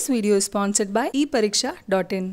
This video is sponsored by epariksha.in.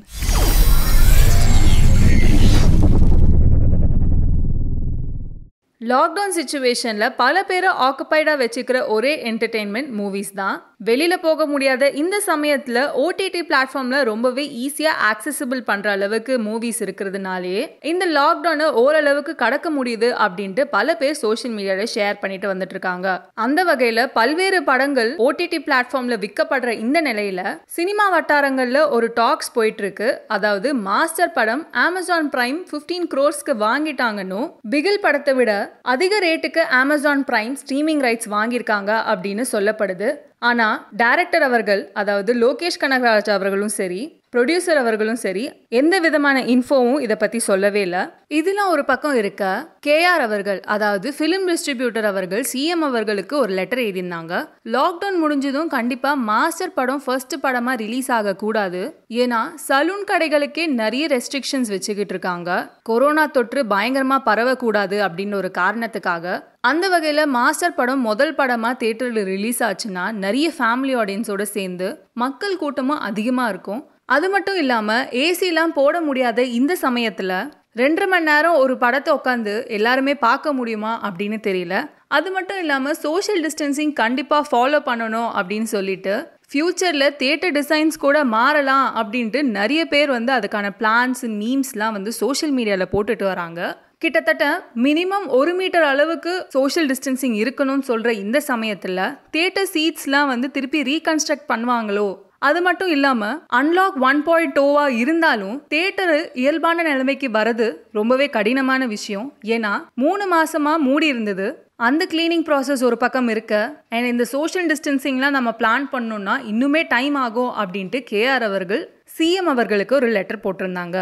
Lockdown சுச்சுவேஷனில் பல பேரை ஆக்குப்பைடாக வச்சுக்கிற ஒரே என்டர்டெயின்மெண்ட் மூவிஸ் தான் வெளியில் போக முடியாத இந்த சமயத்தில் ஓடிடி பிளாட்ஃபார்மில் ரொம்பவே ஈஸியாக ஆக்சசிபிள் பண்ணுற அளவுக்கு மூவிஸ் இருக்கிறதுனாலே இந்த லாக்டவுனை ஓரளவுக்கு கடக்க முடியுது அப்படின்ட்டு பல பேர் சோஷியல் மீடியாவில் ஷேர் பண்ணிட்டு வந்துட்டு இருக்காங்க அந்த வகையில் பல்வேறு படங்கள் ஓடிடி பிளாட்ஃபார்மில் விற்கப்படுற இந்த நிலையில் சினிமா வட்டாரங்களில் ஒரு டாக்ஸ் போயிட்டு இருக்கு அதாவது மாஸ்டர் படம் அமேசான் பிரைம் ஃபிஃப்டீன் க்ரோர்ஸ்க்கு வாங்கிட்டாங்கன்னு பிகில் படத்தை விட அதிக ரேட்டுக்கு அமேசான் பிரைம் ஸ்ட்ரீமிங் ரைட்ஸ் வாங்கியிருக்காங்க அப்படின்னு சொல்லப்படுது ஆனால் டேரக்டர் அவர்கள் அதாவது லோகேஷ் கனகராஜ் அவர்களும் சரி ப்ரொடியூசர் அவர்களும் சரி எந்த விதமான இன்ஃபோவும் இதை பற்றி சொல்லவே இல்லை இதெல்லாம் ஒரு பக்கம் இருக்க கேஆர் அவர்கள் அதாவது ஃபிலிம் டிஸ்ட்ரிபியூட்டர் அவர்கள் சிஎம் அவர்களுக்கு ஒரு லெட்டர் எழுதியிருந்தாங்க லாக்டவுன் முடிஞ்சதும் கண்டிப்பாக மாஸ்டர் படம் ஃபர்ஸ்ட் படமாக ரிலீஸ் ஆகக்கூடாது ஏன்னா சலூன் கடைகளுக்கே நிறைய ரெஸ்ட்ரிக்ஷன்ஸ் வச்சுக்கிட்டு இருக்காங்க கொரோனா தொற்று பயங்கரமாக பரவக்கூடாது அப்படின்னு ஒரு காரணத்துக்காக அந்த வகையில் மாஸ்டர் படம் முதல் படமாக தேட்டரில் ரிலீஸ் ஆச்சுன்னா நிறைய ஃபேமிலி ஆடியன்ஸோடு சேர்ந்து மக்கள் கூட்டமும் அதிகமாக இருக்கும் அது மட்டும் இல்லாமல் ஏசிலாம் போட முடியாத இந்த சமயத்தில் ரெண்டரை மணி நேரம் ஒரு படத்தை உட்காந்து எல்லாருமே பார்க்க முடியுமா அப்படின்னு தெரியல அது மட்டும் இல்லாமல் சோஷியல் டிஸ்டன்சிங் கண்டிப்பாக ஃபாலோ பண்ணணும் அப்படின்னு சொல்லிட்டு ஃப்யூச்சரில் தேட்டர் டிசைன்ஸ் கூட மாறலாம் அப்படின்ட்டு நிறைய பேர் வந்து அதுக்கான பிளான்ஸ் மீம்ஸ்லாம் வந்து சோஷியல் மீடியாவில் போட்டுட்டு வராங்க கிட்டத்தட்ட மினிமம் ஒரு மீட்டர் அளவுக்கு சோஷியல் டிஸ்டன்சிங் இருக்கணும்னு சொல்கிற இந்த சமயத்தில் தேட்டர் சீட்ஸ்லாம் வந்து திருப்பி ரீகன்ஸ்ட்ரக்ட் பண்ணுவாங்களோ அது மட்டும் இல்லாமல் அன்லாக் ஒன் பாயிண்ட் டூவாக இருந்தாலும் தேட்டரு இயல்பான நிலைமைக்கு வரது ரொம்பவே கடினமான விஷயம் ஏன்னா மூணு மாசமாக மூடி இருந்தது அந்த கிளீனிங் ப்ராசஸ் ஒரு பக்கம் இருக்க அண்ட் இந்த சோஷியல் டிஸ்டன்சிங்லாம் நம்ம பிளான் பண்ணோம்னா இன்னுமே டைம் ஆகும் அப்படின்ட்டு கேஆர் அவர்கள் சிஎம் அவர்களுக்கு ஒரு லெட்டர் போட்டிருந்தாங்க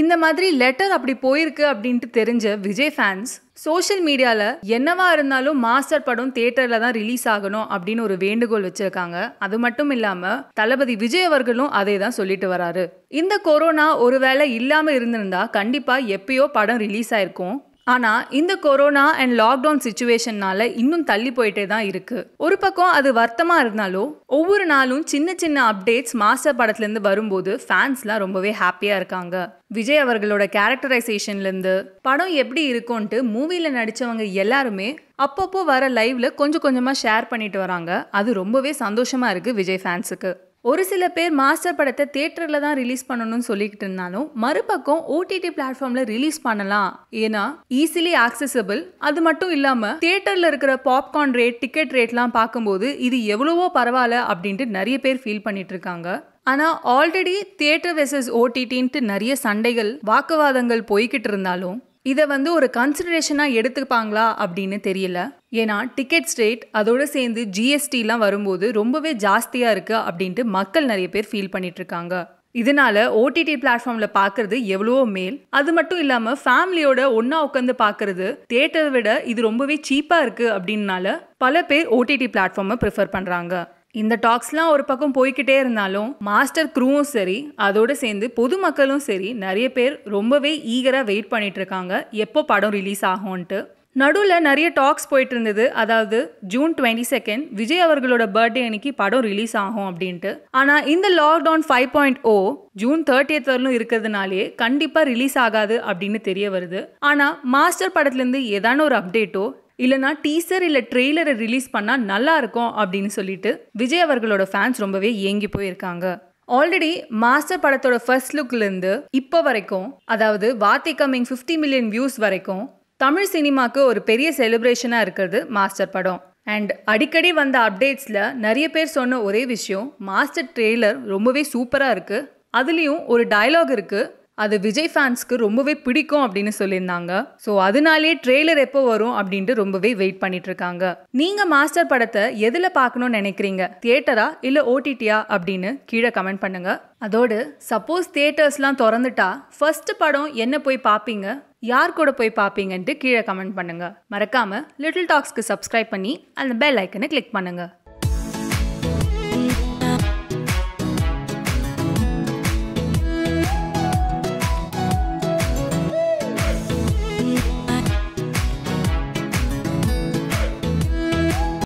இந்த மாதிரி லெட்டர் அப்படி போயிருக்கு அப்படின்ட்டு தெரிஞ்ச விஜய் ஃபேன்ஸ் சோஷியல் மீடியாவில் என்னவா இருந்தாலும் மாஸ்டர் படம் தேட்டரில் தான் ரிலீஸ் ஆகணும் அப்படின்னு ஒரு வேண்டுகோள் வச்சுருக்காங்க அது மட்டும் இல்லாமல் தளபதி விஜய் அவர்களும் அதே தான் சொல்லிட்டு வராரு இந்த கொரோனா ஒருவேளை இல்லாமல் இருந்திருந்தா கண்டிப்பாக எப்பயோ படம் ரிலீஸ் ஆயிருக்கும் ஆனால் இந்த கொரோனா அண்ட் லாக்டவுன் சுச்சுவேஷன்னால இன்னும் தள்ளி போயிட்டே தான் இருக்கு ஒரு பக்கம் அது வருத்தமாக இருந்தாலும் ஒவ்வொரு நாளும் சின்ன சின்ன அப்டேட்ஸ் மாஸ்டர் படத்துலேருந்து வரும்போது ஃபேன்ஸ்லாம் ரொம்பவே ஹாப்பியாக இருக்காங்க விஜய் அவர்களோட கேரக்டரைசேஷன்லேருந்து படம் எப்படி இருக்கும்ன்ட்டு மூவியில் நடித்தவங்க எல்லாருமே அப்பப்போ வர லைவ்ல கொஞ்சம் கொஞ்சமாக ஷேர் பண்ணிட்டு வராங்க அது ரொம்பவே சந்தோஷமாக இருக்குது விஜய் ஃபேன்ஸுக்கு ஒரு சில பேர் மாஸ்டர் படத்தை தேட்டரில் தான் ரிலீஸ் பண்ணணும்னு சொல்லிக்கிட்டு இருந்தாலும் மறுபக்கம் ஓடிடி பிளாட்ஃபார்மில் ரிலீஸ் பண்ணலாம் ஏன்னா ஈஸிலி ஆக்சசபிள் அது மட்டும் இல்லாமல் தேட்டரில் இருக்கிற பாப்கார்ன் ரேட் டிக்கெட் ரேட்லாம் பார்க்கும்போது இது எவ்வளவோ பரவாயில்ல அப்படின்ட்டு நிறைய பேர் ஃபீல் பண்ணிட்டு இருக்காங்க ஆனால் ஆல்ரெடி தேட்டர் வெர்சஸ் ஓடிடின்ட்டு நிறைய சண்டைகள் வாக்குவாதங்கள் போய்கிட்டு இருந்தாலும் இதை வந்து ஒரு கன்சிடரேஷனாக எடுத்துப்பாங்களா அப்படின்னு தெரியல ஏன்னா டிக்கெட் ஸ்டேட் அதோடு சேர்ந்து ஜிஎஸ்டிலாம் வரும்போது ரொம்பவே ஜாஸ்தியாக இருக்குது அப்படின்ட்டு மக்கள் நிறைய பேர் ஃபீல் பண்ணிகிட்ருக்காங்க இதனால ஓடிடி பிளாட்ஃபார்மில் பார்க்கறது எவ்வளவோ மேல் அது மட்டும் இல்லாமல் ஃபேமிலியோட ஒன்றா உட்காந்து பார்க்கறது தேட்டரை விட இது ரொம்பவே சீப்பாக இருக்குது அப்படின்னால பல பேர் ஓடிடி பிளாட்ஃபார்மை ப்ரிஃபர் பண்ணுறாங்க இந்த டாக்ஸ்லாம் ஒரு பக்கம் போய்கிட்டே இருந்தாலும் மாஸ்டர் க்ரூவும் சரி அதோடு சேர்ந்து பொதுமக்களும் சரி நிறைய பேர் ரொம்பவே ஈகராக வெயிட் பண்ணிகிட்ருக்காங்க எப்போ படம் ரிலீஸ் ஆகும்ன்ட்டு நடுவில் நிறைய டாக்ஸ் போயிட்டு இருந்தது அதாவது ஜூன் டுவெண்ட்டி செகண்ட் விஜய் அவர்களோட பர்த்டே அன்னைக்கு படம் ரிலீஸ் ஆகும் அப்படின்ட்டு ஆனால் இந்த lockdown five point O oh June thirtieth வரலும் இருக்கிறதுனாலே கண்டிப்பாக ரிலீஸ் ஆகாது அப்படின்னு தெரிய வருது ஆனால் மாஸ்டர் படத்துலேருந்து ஏதான ஒரு அப்டேட்டோ இல்லைனா டீசர் இல்லை ட்ரெய்லரை ரிலீஸ் பண்ணால் நல்லா இருக்கும் அப்படின்னு சொல்லிட்டு விஜய் அவர்களோட ஃபேன்ஸ் ரொம்பவே ஏங்கி போயிருக்காங்க ஆல்ரெடி மாஸ்டர் படத்தோட ஃபர்ஸ்ட் லுக்லேருந்து இப்போ வரைக்கும் அதாவது Vaathi coming fifty million views வரைக்கும் தமிழ் சினிமாவுக்கு ஒரு பெரிய செலிப்ரேஷனாக இருக்கிறது மாஸ்டர் படம் அண்ட் அடிக்கடி வந்த அப்டேட்ஸில் நிறைய பேர் சொன்ன ஒரே விஷயம் மாஸ்டர் ட்ரெய்லர் ரொம்பவே சூப்பராக இருக்குது அதுலேயும் ஒரு டயலாக் இருக்குது அது விஜய் ஃபேன்ஸ்க்கு ரொம்பவே பிடிக்கும் அப்படின்னு சொல்லியிருந்தாங்க ஸோ அதனாலேயே ட்ரெய்லர் எப்போ வரும் அப்படின்ட்டு ரொம்பவே வெயிட் பண்ணிட்டு இருக்காங்க நீங்க மாஸ்டர் படத்தை எதில் பார்க்கணும்னு நினைக்கிறீங்க தியேட்டரா இல்லை ஓடிடியா அப்படின்னு கீழே கமெண்ட் பண்ணுங்க அதோடு சப்போஸ் தியேட்டர்ஸ்லாம் திறந்துட்டா ஃபர்ஸ்ட் படம் என்ன போய் பார்ப்பீங்க யார் கூட போய் பார்ப்பீங்கன்ட்டு கீழே கமெண்ட் பண்ணுங்க மறக்காம லிட்டில் டாக்ஸ்க்கு சப்ஸ்கிரைப் பண்ணி அந்த பெல் ஐக்கனை கிளிக் பண்ணுங்க